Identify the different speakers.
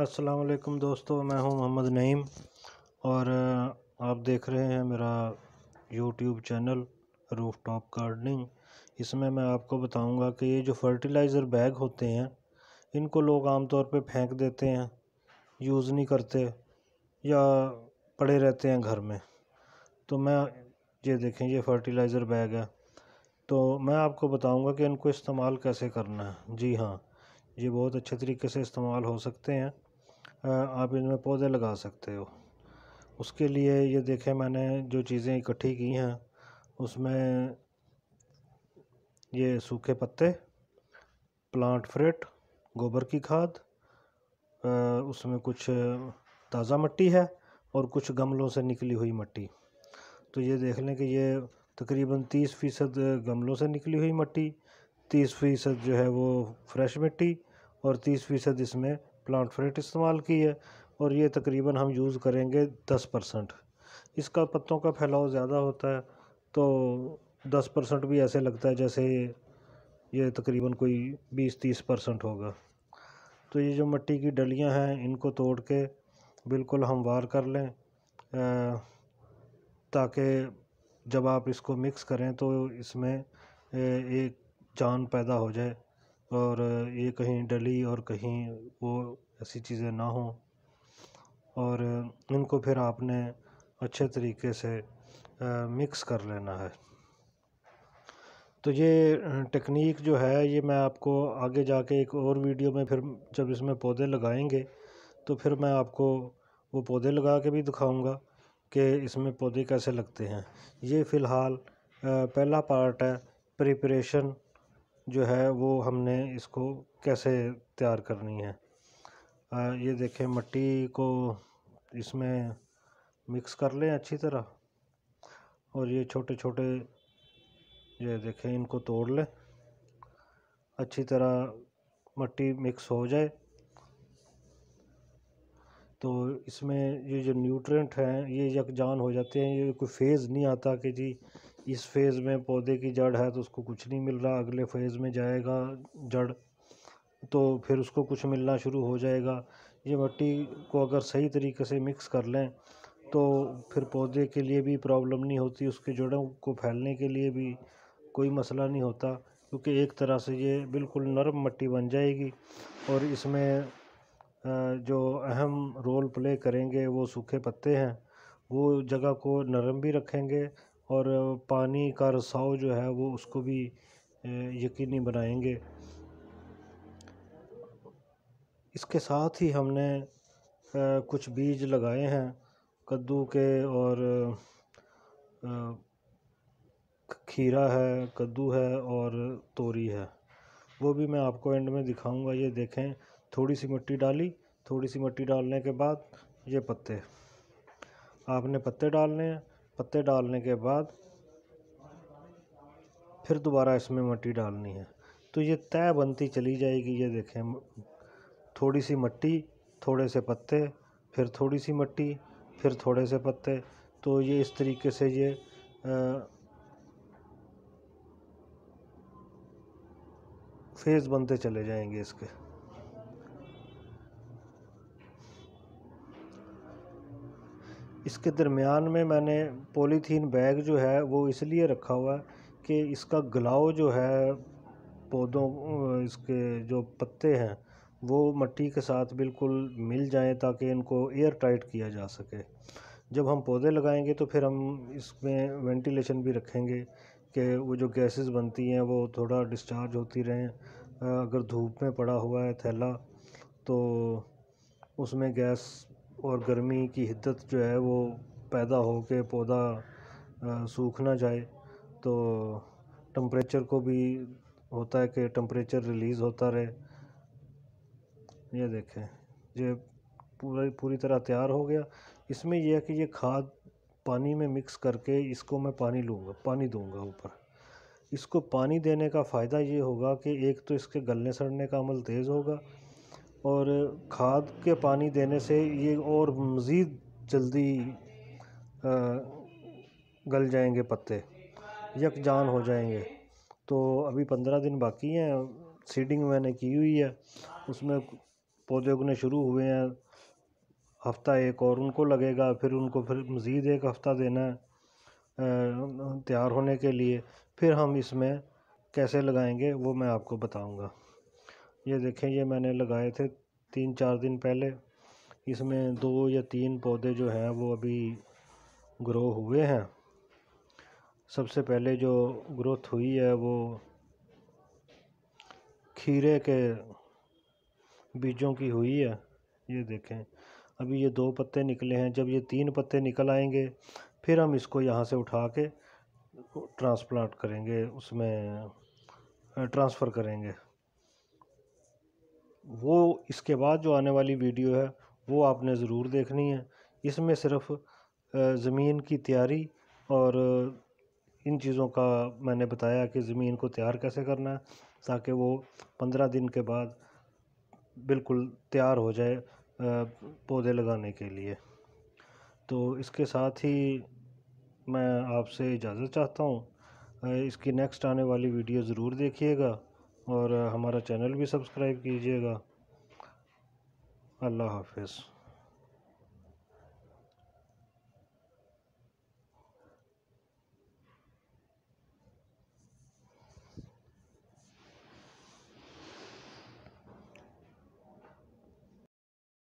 Speaker 1: असलकम दोस्तों मैं हूं मोहम्मद नईम और आप देख रहे हैं मेरा YouTube channel roof top gardening इसमें मैं आपको बताऊंगा कि ये जो फर्टिलाइज़र बैग होते हैं इनको लोग आमतौर पे फेंक देते हैं यूज़ नहीं करते या पड़े रहते हैं घर में तो मैं ये देखें ये फर्टिलाइज़र बैग है तो मैं आपको बताऊंगा कि इनको इस्तेमाल कैसे करना है जी हाँ ये बहुत अच्छे तरीके से इस्तेमाल हो सकते हैं आप इनमें पौधे लगा सकते हो उसके लिए ये देखें मैंने जो चीज़ें इकट्ठी की हैं उसमें ये सूखे पत्ते प्लांट फ्रेट गोबर की खाद उसमें कुछ ताज़ा मिट्टी है और कुछ गमलों से निकली हुई मिट्टी तो ये देख लें कि ये तकरीबन तीस फ़ीसद गमलों से निकली हुई मिट्टी तीस फ़ीसद जो है वो फ्रेश मिट्टी और तीस फ़ीसद इसमें प्लांट फ्रेट इस्तेमाल की है और ये तकरीबन हम यूज़ करेंगे दस परसेंट इसका पत्तों का फैलाव ज़्यादा होता है तो दस परसेंट भी ऐसे लगता है जैसे ये तकरीबन कोई बीस तीस परसेंट होगा तो ये जो मिट्टी की डलियाँ हैं इनको तोड़ के बिल्कुल हम वार कर लें ताकि जब आप इसको मिक्स करें तो इसमें एक जान पैदा हो जाए और ये कहीं डली और कहीं वो ऐसी चीज़ें ना हों और इनको फिर आपने अच्छे तरीके से मिक्स कर लेना है तो ये टेक्निक जो है ये मैं आपको आगे जाके एक और वीडियो में फिर जब इसमें पौधे लगाएंगे तो फिर मैं आपको वो पौधे लगा के भी दिखाऊंगा कि इसमें पौधे कैसे लगते हैं ये फ़िलहाल पहला पार्ट है प्रिपरेशन जो है वो हमने इसको कैसे तैयार करनी है आ, ये देखें मिट्टी को इसमें मिक्स कर लें अच्छी तरह और ये छोटे छोटे ये देखें इनको तोड़ लें अच्छी तरह मिट्टी मिक्स हो जाए तो इसमें ये जो न्यूट्रिएंट हैं ये यकजान हो जाते हैं ये कोई फेज़ नहीं आता कि जी इस फेज़ में पौधे की जड़ है तो उसको कुछ नहीं मिल रहा अगले फेज़ में जाएगा जड़ तो फिर उसको कुछ मिलना शुरू हो जाएगा ये मिट्टी को अगर सही तरीके से मिक्स कर लें तो फिर पौधे के लिए भी प्रॉब्लम नहीं होती उसके जड़ों को फैलने के लिए भी कोई मसला नहीं होता क्योंकि एक तरह से ये बिल्कुल नरम मिट्टी बन जाएगी और इसमें जो अहम रोल प्ले करेंगे वो सूखे पत्ते हैं वो जगह को नरम भी रखेंगे और पानी का रसाव जो है वो उसको भी यकीनी बनाएंगे इसके साथ ही हमने कुछ बीज लगाए हैं कद्दू के और खीरा है कद्दू है और तोरी है वो भी मैं आपको एंड में दिखाऊंगा ये देखें थोड़ी सी मिट्टी डाली थोड़ी सी मिट्टी डालने के बाद ये पत्ते आपने पत्ते डालने हैं पत्ते डालने के बाद फिर दोबारा इसमें मट्टी डालनी है तो ये तय बनती चली जाएगी ये देखें थोड़ी सी मट्टी थोड़े से पत्ते फिर थोड़ी सी मट्टी फिर थोड़े से पत्ते तो ये इस तरीके से ये फेज़ बनते चले जाएंगे इसके इसके दरमियान में मैंने पॉलीथीन बैग जो है वो इसलिए रखा हुआ है कि इसका गलाव जो है पौधों इसके जो पत्ते हैं वो मट्टी के साथ बिल्कुल मिल जाएं ताकि इनको एयर टाइट किया जा सके जब हम पौधे लगाएंगे तो फिर हम इसमें वेंटिलेशन भी रखेंगे कि वो जो गैसेस बनती हैं वो थोड़ा डिस्चार्ज होती रहें अगर धूप में पड़ा हुआ है थैला तो उसमें गैस और गर्मी की हिद्दत जो है वो पैदा हो के पौधा सूख ना जाए तो टम्परेचर को भी होता है कि टम्परेचर रिलीज़ होता रहे ये देखें ये पूरा पूरी तरह तैयार हो गया इसमें यह है कि ये खाद पानी में मिक्स करके इसको मैं पानी लूँगा पानी दूँगा ऊपर इसको पानी देने का फ़ायदा ये होगा कि एक तो इसके गलने सड़ने का अमल तेज़ होगा और खाद के पानी देने से ये और मज़ीद जल्दी गल जाएंगे पत्ते यकजान हो जाएंगे तो अभी पंद्रह दिन बाकी हैं सीडिंग मैंने की हुई है उसमें पौधे उगने शुरू हुए हैं हफ़्ता एक और उनको लगेगा फिर उनको फिर मज़ीद एक हफ़्ता देना है तैयार होने के लिए फिर हम इसमें कैसे लगाएंगे वो मैं आपको बताऊंगा ये देखें ये मैंने लगाए थे तीन चार दिन पहले इसमें दो या तीन पौधे जो हैं वो अभी ग्रो हुए हैं सबसे पहले जो ग्रोथ हुई है वो खीरे के बीजों की हुई है ये देखें अभी ये दो पत्ते निकले हैं जब ये तीन पत्ते निकल आएंगे फिर हम इसको यहाँ से उठा के ट्रांसप्लांट करेंगे उसमें ट्रांसफ़र करेंगे वो इसके बाद जो आने वाली वीडियो है वो आपने ज़रूर देखनी है इसमें सिर्फ ज़मीन की तैयारी और इन चीज़ों का मैंने बताया कि ज़मीन को तैयार कैसे करना है ताकि वो पंद्रह दिन के बाद बिल्कुल तैयार हो जाए पौधे लगाने के लिए तो इसके साथ ही मैं आपसे इजाज़त चाहता हूँ इसकी नेक्स्ट आने वाली वीडियो ज़रूर देखिएगा और हमारा चैनल भी सब्सक्राइब कीजिएगा अल्लाह हाफिज़